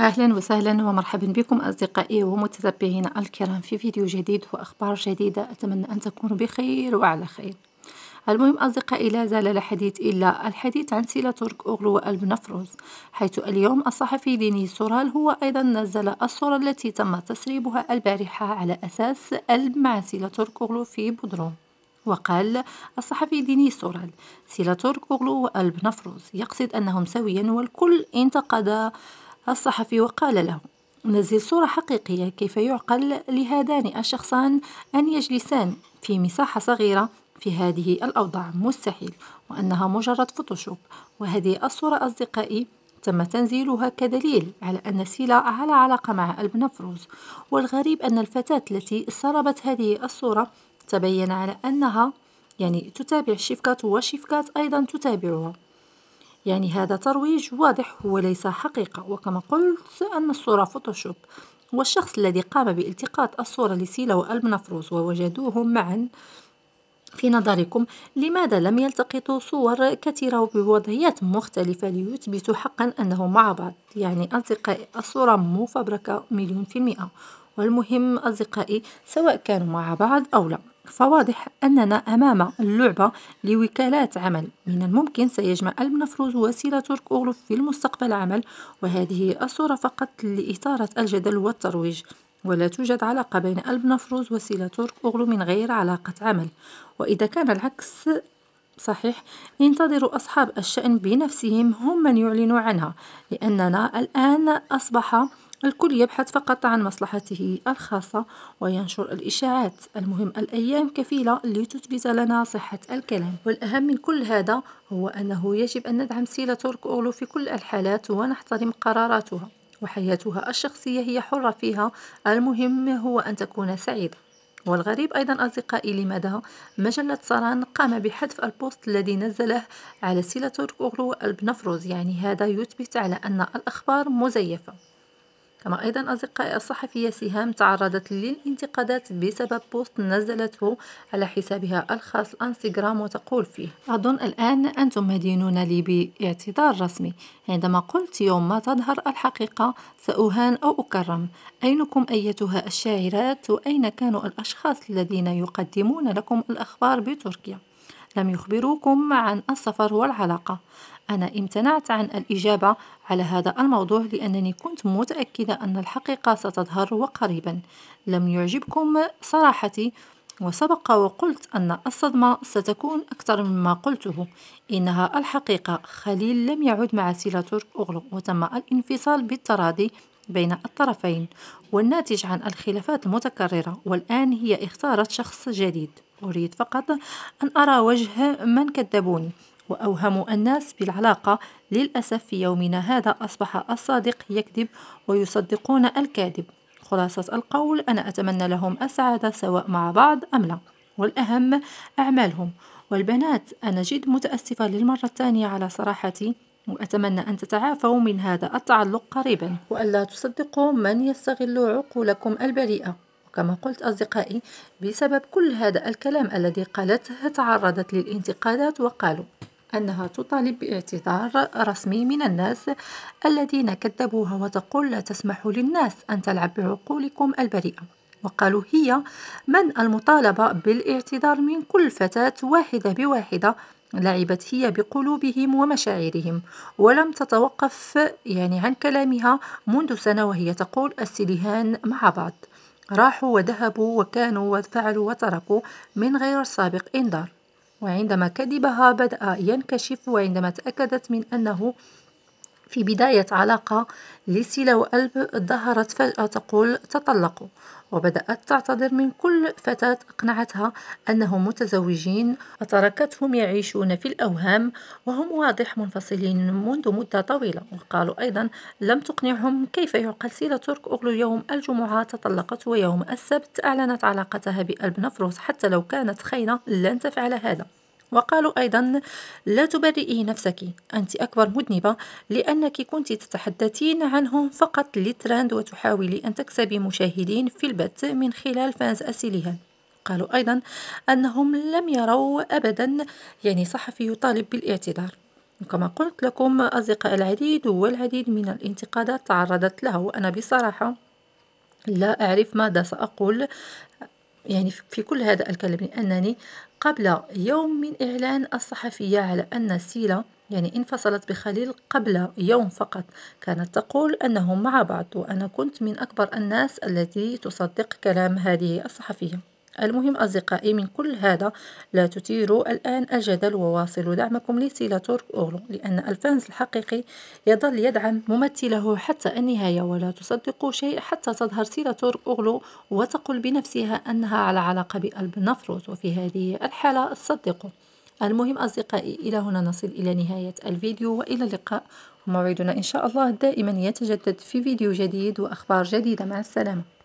أهلا وسهلا ومرحبا بكم أصدقائي ومتتبعينا الكرام في فيديو جديد وأخبار جديدة أتمنى أن تكونوا بخير وعلى خير المهم أصدقائي لا زال الحديث إلا الحديث عن سيلة ترك اوغلو وألب نفروز حيث اليوم الصحفي ديني سورال هو أيضا نزل الصورة التي تم تسريبها البارحة على أساس ألب مع سيلة ترك اوغلو في بودروم وقال الصحفي ديني سورال سيلة ترك اوغلو وألب نفروز يقصد أنهم سويا والكل انتقد الصحفي وقال له نزل صورة حقيقية كيف يعقل لهذان الشخصان أن يجلسان في مساحة صغيرة في هذه الأوضاع مستحيل وأنها مجرد فوتوشوب وهذه الصورة أصدقائي تم تنزيلها كدليل على أن سيلا على علاقة مع البنفروز والغريب أن الفتاة التي سربت هذه الصورة تبين على أنها يعني تتابع شيفكات وشيفكات أيضا تتابعها يعني هذا ترويج واضح وليس حقيقة وكما قلت أن الصورة فوتوشوب والشخص الذي قام بالتقاط الصورة لسيلا والمنفروز ووجدوهم معا في نظركم لماذا لم يلتقطوا صور كثيرة بوضعيات مختلفة ليثبتوا حقا أنهم مع بعض يعني أصدقائي الصورة مفبركة مليون في المئة والمهم أصدقائي سواء كانوا مع بعض أو لا فواضح أننا أمام اللعبة لوكالات عمل من الممكن سيجمع المنفروز وسيلة ترك أغلف في المستقبل عمل وهذه الصورة فقط لإثارة الجدل والترويج ولا توجد علاقة بين المفروض وسيلة ترك أغلو من غير علاقة عمل وإذا كان العكس صحيح ينتظر أصحاب الشأن بنفسهم هم من يعلنوا عنها لأننا الآن أصبح الكل يبحث فقط عن مصلحته الخاصة وينشر الإشاعات المهم الأيام كفيلة لتثبت لنا صحة الكلام والأهم من كل هذا هو أنه يجب أن ندعم سيلة ترك أولو في كل الحالات ونحترم قراراتها وحياتها الشخصية هي حرة فيها المهم هو أن تكون سعيدة والغريب أيضا أصدقائي لماذا مجلة سران قام بحذف البوست الذي نزله على سيلة ترك أغلو البنفروز يعني هذا يثبت على أن الأخبار مزيفة كما أيضا أصدقائي الصحفية سهام تعرضت للانتقادات بسبب بوست نزلته على حسابها الخاص الانستغرام وتقول فيه أظن الآن أنتم مدينون لي باعتذار رسمي عندما قلت يوم ما تظهر الحقيقة سأهان أو أكرم أينكم أيتها الشاعرات وأين كانوا الأشخاص الذين يقدمون لكم الأخبار بتركيا لم يخبروكم عن السفر والعلاقة أنا امتنعت عن الإجابة على هذا الموضوع لأنني كنت متأكدة أن الحقيقة ستظهر وقريبا لم يعجبكم صراحتي وسبق وقلت أن الصدمة ستكون أكثر مما قلته إنها الحقيقة خليل لم يعد مع سيلا ترك أغلو وتم الانفصال بالتراضي بين الطرفين والناتج عن الخلافات المتكررة والآن هي اختارت شخص جديد أريد فقط أن أرى وجه من كذبوني وأوهم الناس بالعلاقة للأسف في يومنا هذا أصبح الصادق يكذب ويصدقون الكاذب خلاصة القول أنا أتمنى لهم السعادة سواء مع بعض أم لا والأهم أعمالهم والبنات أنا جد متأسفة للمرة الثانية على صراحتي وأتمنى أن تتعافوا من هذا التعلق قريبا وألا تصدقوا من يستغل عقولكم البريئة كما قلت أصدقائي بسبب كل هذا الكلام الذي قالته تعرضت للانتقادات وقالوا أنها تطالب باعتذار رسمي من الناس الذين كذبوها وتقول لا تسمحوا للناس أن تلعب بعقولكم البريئة وقالوا هي من المطالبة بالاعتذار من كل فتاة واحدة بواحدة لعبت هي بقلوبهم ومشاعرهم ولم تتوقف يعني عن كلامها منذ سنة وهي تقول السلهان مع بعض راحوا وذهبوا وكانوا وفعلوا وتركوا من غير سابق إنذار وعندما كذبها بدأ ينكشف وعندما تأكدت من أنه في بداية علاقة لسيلا وألب ظهرت فجأة تقول تطلقوا وبدأت تعتذر من كل فتاة أقنعتها أنهم متزوجين وتركتهم يعيشون في الأوهام وهم واضح منفصلين منذ مدة طويلة وقالوا أيضا لم تقنعهم كيف يعقل سيلا ترك أغلو يوم الجمعة تطلقت ويوم السبت أعلنت علاقتها بقلب نفروس حتى لو كانت خاينة لن تفعل هذا وقالوا أيضا لا تبرئي نفسك أنت أكبر مذنبة لأنك كنت تتحدثين عنهم فقط للترند وتحاولي أن تكسبي مشاهدين في البث من خلال فانز أسيليها قالوا أيضا أنهم لم يروا أبدا يعني صحفي يطالب بالاعتذار كما قلت لكم أصدقاء العديد والعديد من الانتقادات تعرضت له وأنا بصراحة لا أعرف ماذا سأقول يعني في كل هذا الكلام لأنني قبل يوم من إعلان الصحفية على أن سيلا يعني انفصلت بخليل قبل يوم فقط كانت تقول أنهم مع بعض وأنا كنت من أكبر الناس التي تصدق كلام هذه الصحفية المهم أصدقائي من كل هذا لا تثيروا الآن الجدل وواصلوا دعمكم لسيلا تورك أوغلو لأن الفانز الحقيقي يظل يدعم ممثله حتى النهاية ولا تصدقوا شيء حتى تظهر سيلا تورك أوغلو وتقول بنفسها أنها على علاقة نفروز وفي هذه الحالة صدقوا المهم أصدقائي إلى هنا نصل إلى نهاية الفيديو وإلى اللقاء وموعدنا إن شاء الله دائما يتجدد في فيديو جديد وأخبار جديدة مع السلامة